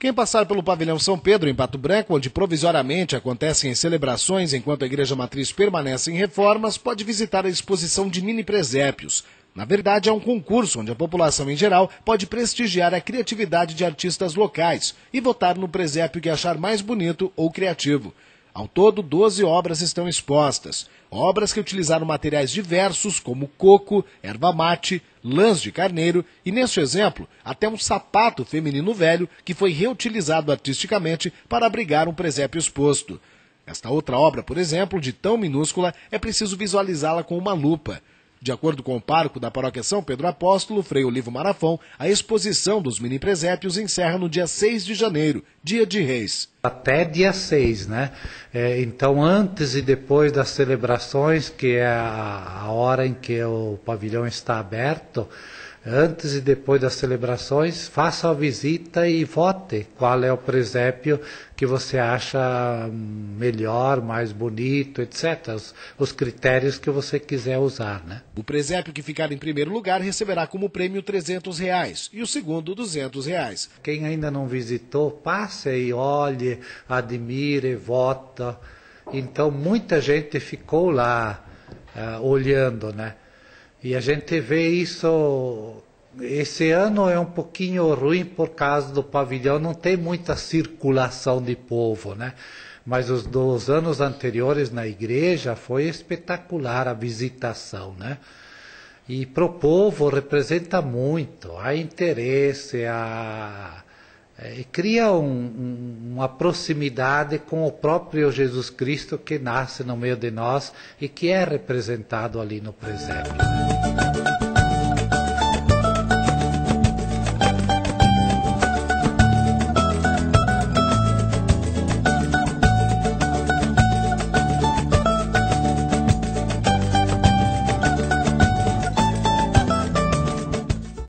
Quem passar pelo pavilhão São Pedro, em Pato Branco, onde provisoriamente acontecem celebrações enquanto a Igreja Matriz permanece em reformas, pode visitar a exposição de mini presépios. Na verdade, é um concurso onde a população em geral pode prestigiar a criatividade de artistas locais e votar no presépio que achar mais bonito ou criativo. Ao todo, 12 obras estão expostas, obras que utilizaram materiais diversos como coco, erva mate, lãs de carneiro e, neste exemplo, até um sapato feminino velho que foi reutilizado artisticamente para abrigar um presépio exposto. Esta outra obra, por exemplo, de tão minúscula, é preciso visualizá-la com uma lupa. De acordo com o parco da paróquia São Pedro Apóstolo, Frei Olivo Marafão, a exposição dos mini presépios encerra no dia 6 de janeiro, dia de reis. Até dia 6, né? É, então, antes e depois das celebrações, que é a, a hora em que o pavilhão está aberto, antes e depois das celebrações, faça a visita e vote qual é o presépio que você acha melhor, mais bonito, etc. Os, os, critérios que você quiser usar, né? O presépio que ficar em primeiro lugar receberá como prêmio 300 reais e o segundo 200 reais. Quem ainda não visitou, passe e olhe, admire, vota. Então muita gente ficou lá uh, olhando, né? E a gente vê isso. Esse ano é um pouquinho ruim por causa do pavilhão, não tem muita circulação de povo, né? Mas os dos anos anteriores na igreja foi espetacular a visitação, né? E para o povo representa muito, há interesse, há é, cria um, um, uma proximidade com o próprio Jesus Cristo que nasce no meio de nós e que é representado ali no presépio.